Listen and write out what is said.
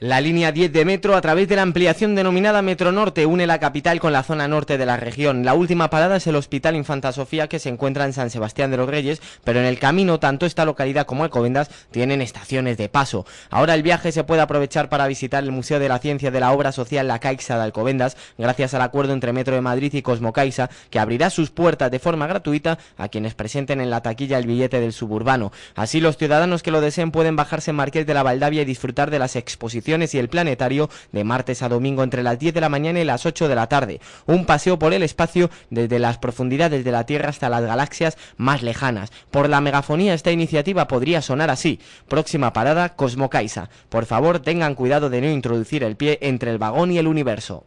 La línea 10 de metro, a través de la ampliación denominada Metro Norte, une la capital con la zona norte de la región. La última parada es el Hospital Infanta Sofía, que se encuentra en San Sebastián de los Reyes, pero en el camino, tanto esta localidad como Alcobendas tienen estaciones de paso. Ahora el viaje se puede aprovechar para visitar el Museo de la Ciencia de la Obra Social La Caixa de Alcobendas, gracias al acuerdo entre Metro de Madrid y Cosmocaisa, que abrirá sus puertas de forma gratuita a quienes presenten en la taquilla el billete del suburbano. Así, los ciudadanos que lo deseen pueden bajarse en Marqués de la Valdavia y disfrutar de las exposiciones y el planetario de martes a domingo entre las 10 de la mañana y las 8 de la tarde. Un paseo por el espacio desde las profundidades de la Tierra hasta las galaxias más lejanas. Por la megafonía esta iniciativa podría sonar así. Próxima parada, Cosmocaisa. Por favor, tengan cuidado de no introducir el pie entre el vagón y el universo.